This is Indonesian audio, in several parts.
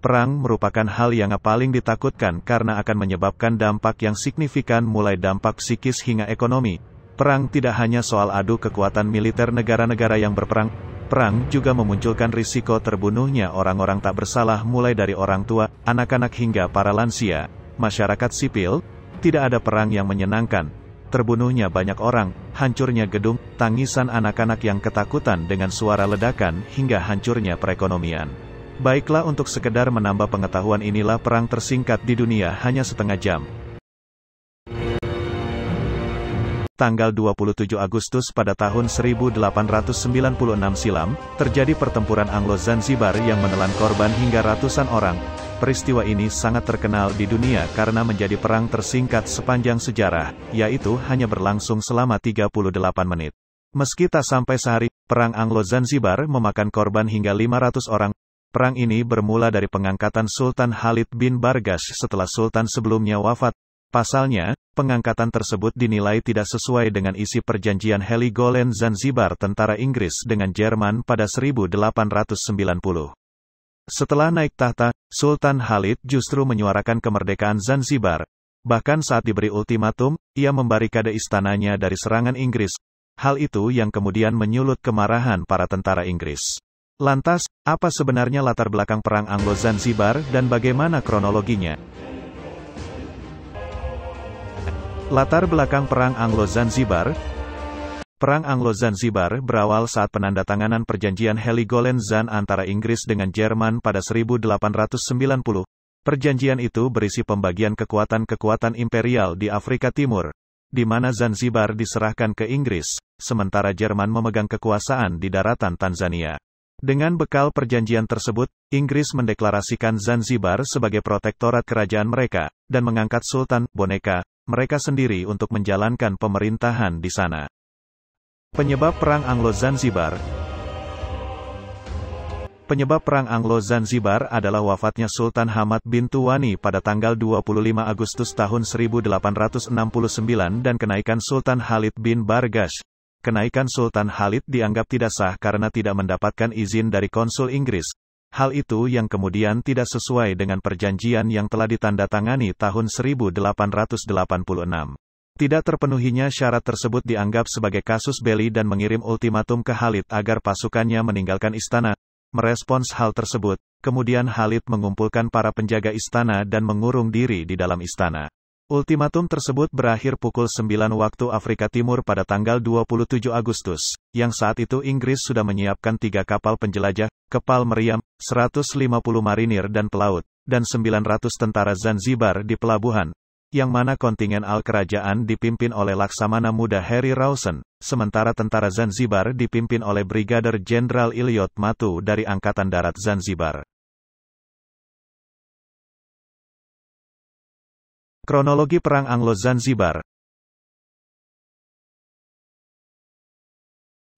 Perang merupakan hal yang paling ditakutkan karena akan menyebabkan dampak yang signifikan mulai dampak psikis hingga ekonomi. Perang tidak hanya soal adu kekuatan militer negara-negara yang berperang, perang juga memunculkan risiko terbunuhnya orang-orang tak bersalah mulai dari orang tua, anak-anak hingga para lansia. Masyarakat sipil, tidak ada perang yang menyenangkan. Terbunuhnya banyak orang, hancurnya gedung, tangisan anak-anak yang ketakutan dengan suara ledakan hingga hancurnya perekonomian. Baiklah untuk sekedar menambah pengetahuan inilah perang tersingkat di dunia hanya setengah jam. Tanggal 27 Agustus pada tahun 1896 silam, terjadi pertempuran Anglo-Zanzibar yang menelan korban hingga ratusan orang. Peristiwa ini sangat terkenal di dunia karena menjadi perang tersingkat sepanjang sejarah, yaitu hanya berlangsung selama 38 menit. Meski tak sampai sehari, perang Anglo-Zanzibar memakan korban hingga 500 orang, Perang ini bermula dari pengangkatan Sultan Khalid bin Bargas setelah Sultan sebelumnya wafat. Pasalnya, pengangkatan tersebut dinilai tidak sesuai dengan isi perjanjian Heligoland Zanzibar tentara Inggris dengan Jerman pada 1890. Setelah naik tahta, Sultan Khalid justru menyuarakan kemerdekaan Zanzibar. Bahkan saat diberi ultimatum, ia membarikade istananya dari serangan Inggris. Hal itu yang kemudian menyulut kemarahan para tentara Inggris. Lantas, apa sebenarnya latar belakang Perang Anglo-Zanzibar dan bagaimana kronologinya? Latar belakang Perang Anglo-Zanzibar Perang Anglo-Zanzibar berawal saat penandatanganan perjanjian Heligoland-Zan antara Inggris dengan Jerman pada 1890. Perjanjian itu berisi pembagian kekuatan-kekuatan imperial di Afrika Timur, di mana Zanzibar diserahkan ke Inggris, sementara Jerman memegang kekuasaan di daratan Tanzania. Dengan bekal perjanjian tersebut, Inggris mendeklarasikan Zanzibar sebagai protektorat kerajaan mereka, dan mengangkat Sultan, boneka, mereka sendiri untuk menjalankan pemerintahan di sana. Penyebab Perang Anglo-Zanzibar Penyebab Perang Anglo-Zanzibar adalah wafatnya Sultan Hamad bin Tuwani pada tanggal 25 Agustus tahun 1869 dan kenaikan Sultan Khalid bin Bargash, kenaikan Sultan Halid dianggap tidak sah karena tidak mendapatkan izin dari konsul Inggris. Hal itu yang kemudian tidak sesuai dengan perjanjian yang telah ditandatangani tahun 1886. Tidak terpenuhinya syarat tersebut dianggap sebagai kasus beli dan mengirim ultimatum ke Khalid agar pasukannya meninggalkan istana. Merespons hal tersebut, kemudian Khalid mengumpulkan para penjaga istana dan mengurung diri di dalam istana. Ultimatum tersebut berakhir pukul 9 waktu Afrika Timur pada tanggal 27 Agustus, yang saat itu Inggris sudah menyiapkan tiga kapal penjelajah, kepal meriam, 150 marinir dan pelaut, dan 900 tentara Zanzibar di pelabuhan, yang mana kontingen Al Kerajaan dipimpin oleh Laksamana Muda Harry Rawson, sementara tentara Zanzibar dipimpin oleh Brigadir Jenderal Ilyot Matu dari Angkatan Darat Zanzibar. Kronologi Perang Anglo-Zanzibar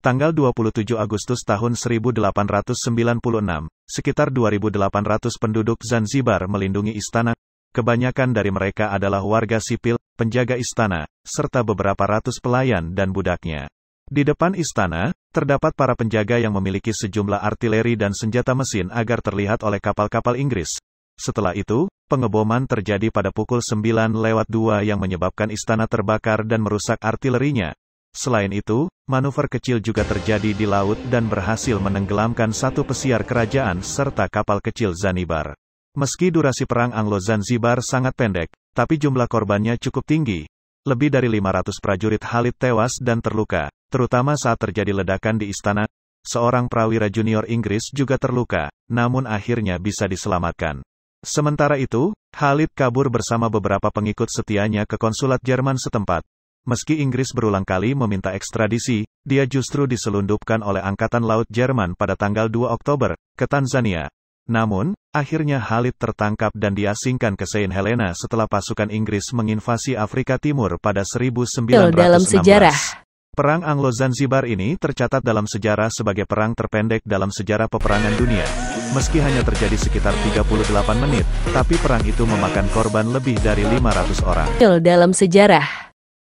Tanggal 27 Agustus tahun 1896, sekitar 2.800 penduduk Zanzibar melindungi istana, kebanyakan dari mereka adalah warga sipil, penjaga istana, serta beberapa ratus pelayan dan budaknya. Di depan istana, terdapat para penjaga yang memiliki sejumlah artileri dan senjata mesin agar terlihat oleh kapal-kapal Inggris, setelah itu, pengeboman terjadi pada pukul 9 lewat 2 yang menyebabkan istana terbakar dan merusak artilerinya. Selain itu, manuver kecil juga terjadi di laut dan berhasil menenggelamkan satu pesiar kerajaan serta kapal kecil Zanibar. Meski durasi perang Anglo-Zanzibar sangat pendek, tapi jumlah korbannya cukup tinggi, lebih dari 500 prajurit Halid tewas dan terluka, terutama saat terjadi ledakan di istana. Seorang prawira junior Inggris juga terluka, namun akhirnya bisa diselamatkan. Sementara itu, Halib kabur bersama beberapa pengikut setianya ke konsulat Jerman setempat. Meski Inggris berulang kali meminta ekstradisi, dia justru diselundupkan oleh Angkatan Laut Jerman pada tanggal 2 Oktober, ke Tanzania. Namun, akhirnya Halib tertangkap dan diasingkan ke Saint Helena setelah pasukan Inggris menginvasi Afrika Timur pada 1916. Dalam sejarah, Perang Anglo-Zanzibar ini tercatat dalam sejarah sebagai perang terpendek dalam sejarah peperangan dunia. Meski hanya terjadi sekitar 38 menit, tapi perang itu memakan korban lebih dari 500 orang. Dalam sejarah